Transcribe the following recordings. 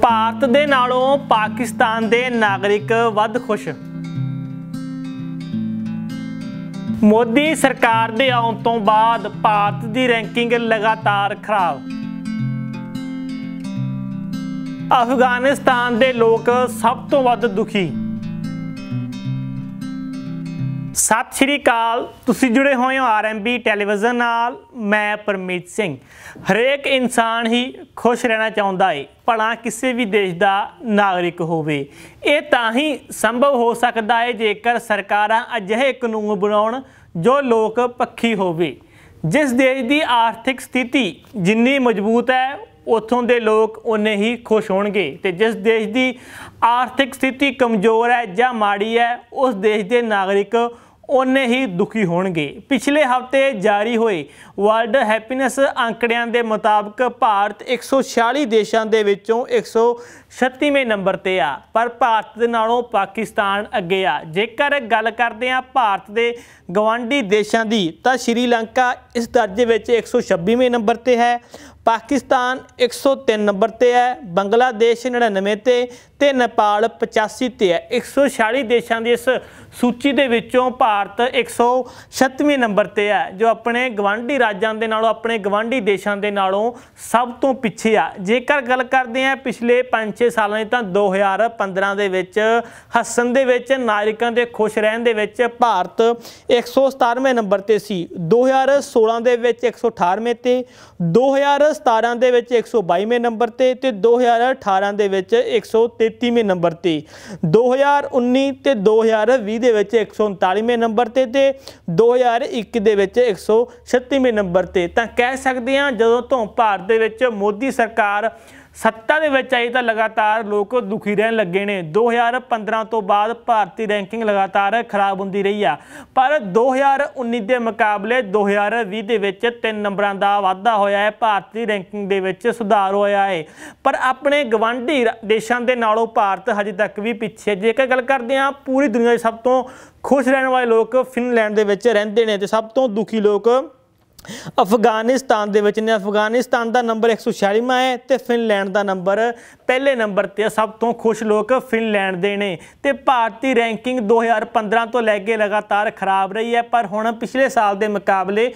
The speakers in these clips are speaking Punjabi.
ਭਾਰਤ ਦੇ ਨਾਲੋਂ ਪਾਕਿਸਤਾਨ ਦੇ ਨਾਗਰਿਕ ਵੱਧ ਖੁਸ਼ ਮੋਦੀ ਸਰਕਾਰ ਦੇ ਆਉਣ ਤੋਂ ਬਾਅਦ ਭਾਰਤ ਦੀ ਰੈਂਕਿੰਗ ਲਗਾਤਾਰ ਖਰਾਬ ਅਫਗਾਨਿਸਤਾਨ ਦੇ ਲੋਕ ਸਭ ਤੋਂ ਵੱਧ ਦੁਖੀ ਸਤਿ ਸ਼੍ਰੀ ਅਕਾਲ ਤੁਸੀਂ ਜੁੜੇ ਹੋਏ ਹੋ ਆਰਐਮਬੀ ਟੈਲੀਵਿਜ਼ਨ ਨਾਲ ਮੈਂ ਪਰਮੇਤ ਸਿੰਘ ਹਰੇਕ ਇਨਸਾਨ ਹੀ ਖੁਸ਼ ਰਹਿਣਾ ਚਾਹੁੰਦਾ ਏ ਭਲਾ ਕਿਸੇ ਵੀ ਦੇਸ਼ ਦਾ ਨਾਗਰਿਕ ਹੋਵੇ ਇਹ ਤਾਂ ਹੀ ਸੰਭਵ ਹੋ ਸਕਦਾ ਏ ਜੇਕਰ ਸਰਕਾਰਾਂ ਅਜਿਹੇ ਕਾਨੂੰਨ ਬਣਾਉਣ ਜੋ ਲੋਕ ਪੱਖੀ ਹੋਵੇ ਜਿਸ ਦੇਸ਼ ਦੀ ਆਰਥਿਕ ਸਥਿਤੀ ਜਿੰਨੀ ਮਜ਼ਬੂਤ ਹੈ ਉਥੋਂ ਦੇ ਲੋਕ ਉਨੇ ਹੀ ਖੁਸ਼ ਹੋਣਗੇ ਤੇ ਜਿਸ ਦੇਸ਼ ਦੀ ਆਰਥਿਕ ਸਥਿਤੀ ਕਮਜ਼ੋਰ ਹੈ ਜਾਂ ਮਾੜੀ ਹੈ ਉਸ ਦੇਸ਼ ਦੇ ਨਾਗਰਿਕ ਉਨੇ ਹੀ ਦੁਖੀ ਹੋਣਗੇ ਪਿਛਲੇ ਹਫਤੇ ਜਾਰੀ ਹੋਏ ਵਰਲਡ ਹੈਪੀਨੈਸ ਅੰਕੜਿਆਂ ਦੇ ਮੁਤਾਬਕ ਭਾਰਤ 146 ਦੇਸ਼ਾਂ ਦੇ ਵਿੱਚੋਂ 136ਵੇਂ ਨੰਬਰ ਤੇ ਆ ਪਰ ਭਾਰਤ ਦੇ ਨਾਲੋਂ ਪਾਕਿਸਤਾਨ ਅੱਗੇ ਆ ਜੇਕਰ ਗੱਲ ਕਰਦੇ ਆ ਭਾਰਤ ਦੇ ਗਵਾਂਡੀ ਦੇਸ਼ਾਂ ਦੀ ਤਾਂ ਸ਼੍ਰੀਲੰਕਾ ਇਸ ਦਰਜੇ ਵਿੱਚ 126ਵੇਂ ਨੰਬਰ ਤੇ ਹੈ ਪਾਕਿਸਤਾਨ 103 ਨੰਬਰ ਤੇ ਹੈ ਬੰਗਲਾਦੇਸ਼ 99 ਤੇ ਤੇ ਨੇਪਾਲ 85 ਤੇ ਹੈ 146 ਦੇਸ਼ਾਂ ਦੀ ਇਸ ਸੂਚੀ ਦੇ ਵਿੱਚੋਂ ਭਾਰਤ 136ਵੇਂ ਨੰਬਰ ਤੇ ਹੈ ਜੋ ਆਪਣੇ ਗਵਾਂਢੀ ਰਾਜਾਂ ਦੇ ਨਾਲੋਂ ਆਪਣੇ ਗਵਾਂਢੀ ਦੇਸ਼ਾਂ ਦੇ ਨਾਲੋਂ ਸਭ ਤੋਂ ਪਿੱਛੇ ਆ ਜੇਕਰ ਗੱਲ ਕਰਦੇ ਆ ਪਿਛਲੇ 5-6 ਸਾਲਾਂ ਦੀ ਤਾਂ 2015 ਦੇ ਵਿੱਚ ਹਸਨ ਦੇ ਵਿੱਚ ਨਾਗਰਿਕਾਂ ਦੇ ਖੁਸ਼ ਰਹਿਣ ਦੇ ਵਿੱਚ ਭਾਰਤ 117ਵੇਂ ਨੰਬਰ ਤੇ ਸੀ 2016 ਦੇ ਵਿੱਚ 118ਵੇਂ ਤੇ 2000 2017 ਦੇ ਵਿੱਚ 122ਵੇਂ ਨੰਬਰ ਤੇ ਤੇ 2018 ਦੇ ਵਿੱਚ 133ਵੇਂ ਨੰਬਰ ਤੇ 2019 ਤੇ 2020 ਦੇ ਵਿੱਚ 139ਵੇਂ ਨੰਬਰ ਤੇ ਤੇ 2021 ਦੇ ਵਿੱਚ 136ਵੇਂ ਨੰਬਰ ਤੇ ਤਾਂ ਕਹਿ ਸਕਦੇ ਹਾਂ ਜਦੋਂ ਤੋਂ ਭਾਰਤ ਦੇ ਵਿੱਚ ਮੋਦੀ ਸਰਕਾਰ ਸੱਤਾ ਦੇ ਵਿੱਚ ਆਏ ਤਾਂ ਲਗਾਤਾਰ ਲੋਕ ਦੁਖੀ ਰਹਿਣ ਲੱਗੇ ਨੇ 2015 ਤੋਂ ਬਾਅਦ ਭਾਰਤੀ ਰੈਂਕਿੰਗ ਲਗਾਤਾਰ ਖਰਾਬ ਹੁੰਦੀ ਰਹੀ ਆ ਪਰ 2019 ਦੇ ਮੁਕਾਬਲੇ 2020 ਦੇ ਵਿੱਚ ਤਿੰਨ ਨੰਬਰਾਂ ਦਾ ਵਾਧਾ ਹੋਇਆ ਹੈ ਭਾਰਤੀ ਰੈਂਕਿੰਗ ਦੇ ਵਿੱਚ ਸੁਧਾਰ ਹੋਇਆ ਹੈ ਪਰ ਆਪਣੇ ਗਵਾਂਢੀ ਦੇਸ਼ਾਂ ਦੇ ਨਾਲੋਂ ਭਾਰਤ ਹਜੇ ਤੱਕ ਵੀ ਪਿੱਛੇ ਜੇਕਰ ਗੱਲ ਕਰਦੇ ਆ ਪੂਰੀ ਦੁਨੀਆ ਦੇ ਸਭ ਤੋਂ ਖੁਸ਼ ਰਹਿਣ ਵਾਲੇ ਲੋਕ ਫਿਨਲੈਂਡ ਦੇ ਵਿੱਚ ਰਹਿੰਦੇ ਨੇ ਤੇ ਸਭ ਤੋਂ ਦੁਖੀ ਲੋਕ ਅਫਗਾਨਿਸਤਾਨ ਦੇ ਵਿੱਚ ਨੇ ਅਫਗਾਨਿਸਤਾਨ ਦਾ ਨੰਬਰ 146ਵਾਂ ਹੈ ਤੇ ਫਿਨਲੈਂਡ ਦਾ ਨੰਬਰ ਪਹਿਲੇ ਨੰਬਰ ਤੇ ਆ ਸਭ ਤੋਂ ਖੁਸ਼ ਲੋਕ ਫਿਨਲੈਂਡ ਦੇ ਨੇ ਤੇ ਭਾਰਤੀ ਰੈਂਕਿੰਗ 2015 ਤੋਂ ਲੈ ਕੇ ਲਗਾਤਾਰ ਖਰਾਬ ਰਹੀ ਹੈ ਪਰ ਹੁਣ ਪਿਛਲੇ ਸਾਲ ਦੇ ਮੁਕਾਬਲੇ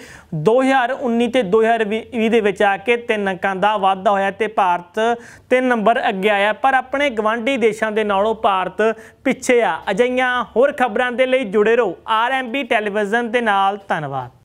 2019 ਤੇ 2020 ਦੇ ਵਿੱਚ ਆ ਕੇ ਤਿੰਨ ਅੰਕਾਂ ਦਾ ਵਾਧਾ ਹੋਇਆ ਤੇ ਭਾਰਤ ਤਿੰਨ ਨੰਬਰ ਅੱਗੇ ਆਇਆ ਪਰ ਆਪਣੇ ਗਵਾਂਢੀ ਦੇਸ਼ਾਂ ਦੇ ਨਾਲੋਂ ਭਾਰਤ ਪਿੱਛੇ ਆ ਅਜਈਆਂ ਹੋਰ ਖਬਰਾਂ ਦੇ ਲਈ ਜੁੜੇ ਰਹੋ ਆਰਐਮਬੀ ਟੈਲੀਵਿਜ਼ਨ ਦੇ ਨਾਲ ਧੰਨਵਾਦ